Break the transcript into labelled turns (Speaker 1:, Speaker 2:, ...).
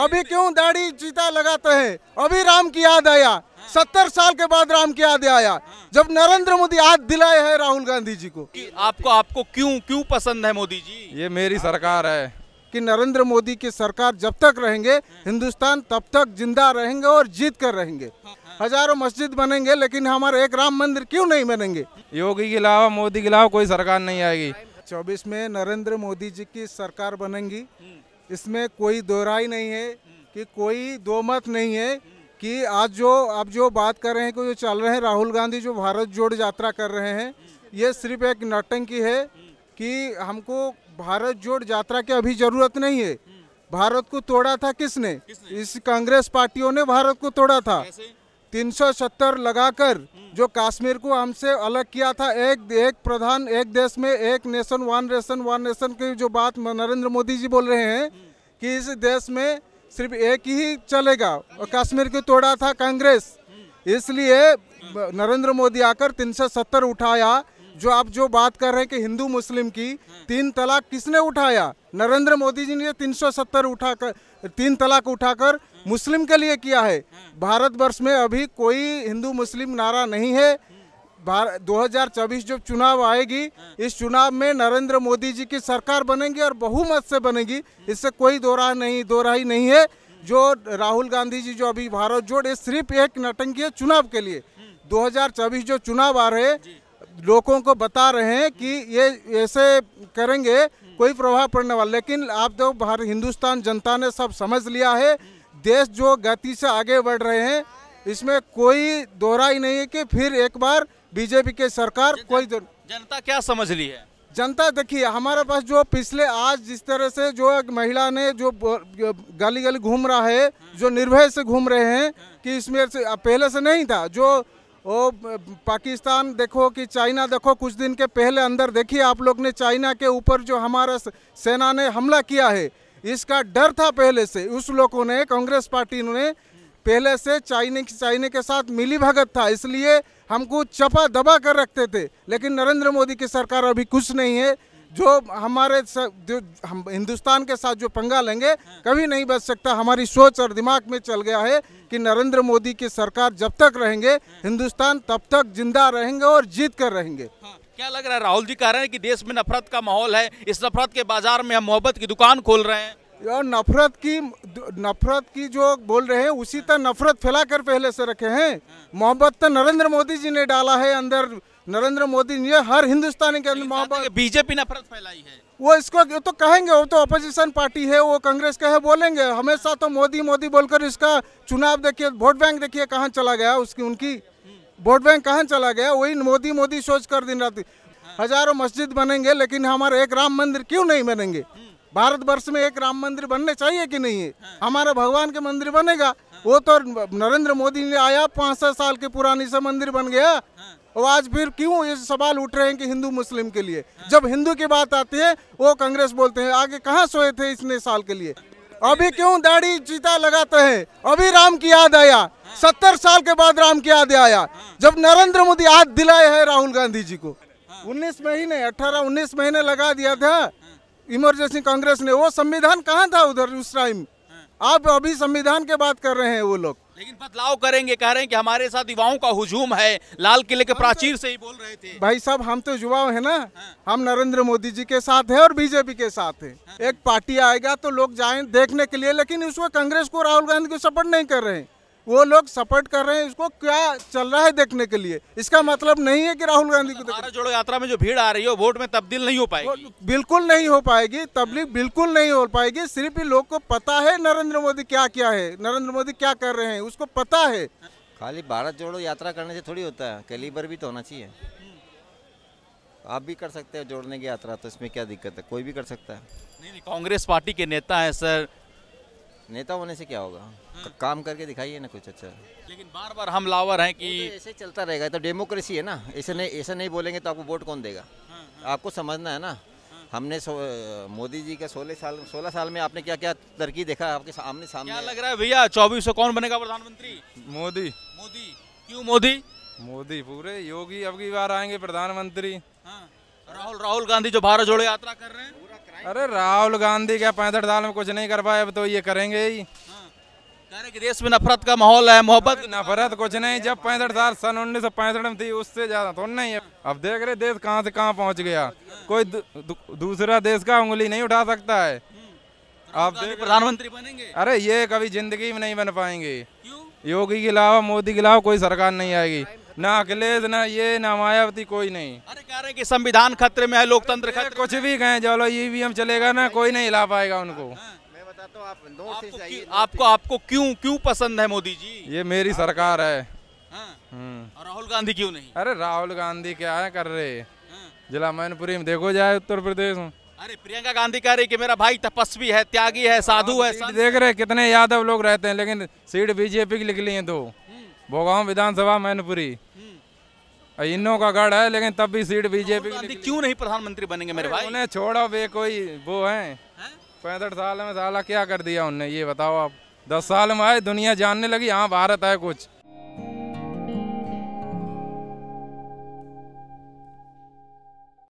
Speaker 1: अभी क्यों दाढ़ी चीता लगाते हैं अभी राम की याद आया सत्तर साल के बाद राम की याद आया जब नरेंद्र मोदी याद दिलाए है राहुल गांधी जी को आपको आपको क्यों क्यों पसंद है मोदी जी ये मेरी सरकार है कि नरेंद्र मोदी की सरकार जब तक रहेंगे हिंदुस्तान तब तक जिंदा रहेंगे और जीत कर रहेंगे हजारों मस्जिद बनेंगे लेकिन हमारे एक राम मंदिर क्यों नहीं बनेंगे योगी के अलावा मोदी के अलावा कोई सरकार नहीं आएगी चौबीस में नरेंद्र मोदी जी की सरकार बनेगी इसमें कोई दोहराई नहीं है कि कोई दो मत नहीं है कि आज जो आप जो बात कर रहे हैं कि जो चल रहे हैं राहुल गांधी जो भारत जोड़ यात्रा कर रहे हैं ये सिर्फ एक की है कि हमको भारत जोड़ यात्रा की अभी ज़रूरत नहीं है भारत को तोड़ा था किसने, किसने? इस कांग्रेस पार्टियों ने भारत को तोड़ा था 370 लगाकर हम्म। जो कश्मीर को हमसे अलग किया था एक एक प्रधान एक देश में एक nation one ration one nation की जो बात नरेंद्र मोदी जी बोल रहे हैं हम्म। कि इस देश में सिर्फ एक ही चलेगा और कश्मीर को तोड़ा था कांग्रेस हम्म। इसलिए नरेंद्र मोदी आकर 370 उठाया जो आप जो बात कर रहे हैं कि हिंदू मुस्लिम की तीन तलाक किसने उठाया नरेंद्र मोदी जी ने 370 उठाकर तीन तलाक उठाकर मुस्लिम के लिए किया है भारतवर्ष में अभी कोई हिंदू मुस्लिम नारा नहीं है दो हजार चौबीस जो चुनाव आएगी इस चुनाव में नरेंद्र मोदी जी की सरकार बनेगी और बहुमत से बनेगी इससे कोई दो नहीं दो नहीं है जो राहुल गांधी जी जो अभी भारत जोड़ ये सिर्फ एक है चुनाव के लिए 2024 जो चुनाव आ रहे लोगों को बता रहे हैं कि ये ऐसे करेंगे कोई प्रभाव पड़ने वाला लेकिन आप तो भारत हिंदुस्तान जनता ने सब समझ लिया है देश जो गति से आगे बढ़ रहे हैं इसमें कोई दोहरा ही नहीं है कि फिर एक बार बीजेपी के सरकार जन, कोई जनता क्या समझ ली है जनता देखिए हमारे पास जो पिछले आज जिस तरह से जो एक महिला ने जो गली गली घूम रहा है जो निर्भय से घूम रहे हैं कि इसमें से पहले से नहीं था जो ओ पाकिस्तान देखो कि चाइना देखो कुछ दिन के पहले अंदर देखिए आप लोग ने चाइना के ऊपर जो हमारा सेना ने हमला किया है इसका डर था पहले से उस लोगों ने कांग्रेस पार्टी ने पहले से चाइनी चाइने के साथ मिली भगत था इसलिए हमको चपा दबा कर रखते थे लेकिन नरेंद्र मोदी की सरकार अभी कुछ नहीं है जो हमारे जो हम हिंदुस्तान के साथ जो पंगा लेंगे कभी नहीं बच सकता हमारी सोच और दिमाग में चल गया है कि नरेंद्र मोदी की सरकार जब तक रहेंगे हिंदुस्तान तब तक जिंदा रहेंगे और जीत कर रहेंगे हाँ, क्या लग रहा है राहुल जी कह रहे हैं कि
Speaker 2: देश में नफरत का
Speaker 1: माहौल है इस नफरत के बाजार में हम मोहब्बत की दुकान खोल रहे हैं और नफरत की नफरत की जो बोल रहे हैं उसी तरह नफरत फैला कर पहले से रखे हैं हाँ। मोहब्बत तो नरेंद्र मोदी जी ने डाला है अंदर नरेंद्र मोदी ने हर हिंदुस्तानी के वहाँ पर बीजेपी नफरत फैलाई है वो इसको तो कहेंगे वो तो अपोजिशन पार्टी है वो कांग्रेस का है बोलेंगे हमेशा तो मोदी मोदी बोलकर इसका चुनाव देखिए वोट बैंक देखिए कहाँ चला गया उसकी उनकी वोट बैंक कहाँ चला गया वही मोदी मोदी सोच कर दिन रात हजारों मस्जिद बनेंगे लेकिन हमारे एक राम मंदिर क्यों नहीं बनेंगे भारत वर्ष में एक राम मंदिर बनने चाहिए कि नहीं है हमारा भगवान के मंदिर बनेगा वो तो नरेंद्र मोदी ने आया पाँच सौ साल के पुरानी से मंदिर बन गया और आज फिर क्यों ये सवाल उठ रहे हैं कि हिंदू मुस्लिम के लिए जब हिंदू की बात आती है वो कांग्रेस बोलते हैं आगे कहाँ सोए थे इतने साल के लिए अभी क्यों दाढ़ी चीता लगाते हैं अभी राम की याद आया सत्तर साल के बाद राम की याद आया जब नरेंद्र मोदी याद दिलाए है राहुल गांधी जी को उन्नीस महीने अठारह उन्नीस महीने लगा दिया था इमरजेंसी कांग्रेस ने वो संविधान कहाँ था उधर उस टाइम आप अभी संविधान के बात कर रहे हैं वो लोग लेकिन बदलाव करेंगे कह रहे हैं कि हमारे साथ युवाओं का हुजूम है लाल किले के तो प्राचीर से ही बोल रहे थे भाई साहब हम तो युवा है ना हाँ। हम नरेंद्र मोदी जी के साथ है और बीजेपी के साथ है हाँ। एक पार्टी आएगा तो लोग जाए देखने के लिए लेकिन उसमें कांग्रेस को राहुल गांधी को सपोर्ट नहीं कर रहे हैं वो लोग सपोर्ट कर रहे हैं इसको क्या चल रहा है देखने के लिए इसका मतलब नहीं है कि राहुल गांधी को भारत जोड़ो यात्रा में जो भीड़ आ रही है वोट में तब्दील नहीं हो पाएगी बिल्कुल नहीं हो पाएगी तब्दील बिल्कुल नहीं हो पाएगी सिर्फ ही लोग को पता है नरेंद्र मोदी क्या क्या है नरेंद्र मोदी क्या कर रहे हैं उसको पता है खाली भारत जोड़ो यात्रा करने से थोड़ी होता है कैलीबर भी तो होना चाहिए आप भी कर सकते हैं जोड़ने की यात्रा तो इसमें क्या दिक्कत है कोई भी कर सकता है नहीं नहीं कांग्रेस पार्टी के नेता हैं सर नेता होने से क्या होगा हाँ। काम करके दिखाइए ना कुछ अच्छा
Speaker 2: लेकिन बार बार हम लावर हैं कि तो ऐसे चलता
Speaker 1: रहेगा तो डेमोक्रेसी है ना ऐसे नहीं ऐसा नहीं बोलेंगे तो आपको वोट कौन देगा हाँ, हाँ। आपको समझना है ना हमने मोदी जी के सोलह साल सोलह साल में आपने क्या क्या तरक्की देखा आपके सामने सामने क्या लग
Speaker 2: रहा है भैया चौबीस सौ कौन बनेगा प्रधानमंत्री मोदी मोदी क्यों मोदी मोदी पूरे योगी अब की बार आएंगे प्रधानमंत्री राहुल राहुल गांधी जो भारत जोड़ो यात्रा कर रहे हैं अरे राहुल गांधी क्या पैंसठ साल में कुछ नहीं कर पाए अब तो ये करेंगे ही हाँ। कि देश में नफरत का माहौल है मोहब्बत नफरत कुछ नहीं जब पैंसठ साल सन उन्नीस सौ पैंसठ में थी उससे ज्यादा तो नहीं है अब देख रहे देश कहाँ से कहाँ पहुँच गया कोई दू, दू, दूसरा देश का उंगली नहीं उठा सकता है तो आप देख प्रधानमंत्री बनेंगे अरे ये कभी जिंदगी में नहीं बन पाएंगे योगी के अलावा मोदी के अलावा कोई सरकार नहीं आएगी ना अखिलेश ना ये ना मायावती कोई नहीं अरे कह रहे कि संविधान खतरे में है लोकतंत्र खतरे कुछ भी कहें चलो ईवीएम चलेगा ना कोई नहीं हिला पाएगा उनको हाँ, हाँ। मैं बताता हूँ आप दो आपको, आपको आपको क्यों क्यों पसंद है मोदी जी ये मेरी सरकार है हाँ। हम्म। राहुल गांधी क्यों नहीं अरे राहुल गांधी क्या है कर रहे जिला मैनपुरी में देखो जाए उत्तर प्रदेश में अरे प्रियंका गांधी कह रही कि मेरा भाई तपस्वी है त्यागी है साधु है देख रहे कितने यादव लोग रहते हैं लेकिन सीट बीजेपी की लिख ली है दो भोगांव विधानसभा मैनपुरी इन्हों का गढ़ है लेकिन तब भी सीट बीजेपी की क्यों नहीं प्रधानमंत्री बनेंगे मेरे भाई उन्हें छोड़ो बे कोई वो है पैंसठ साल में साला क्या कर दिया उनने ये बताओ आप दस साल में आए दुनिया जानने लगी हाँ भारत है कुछ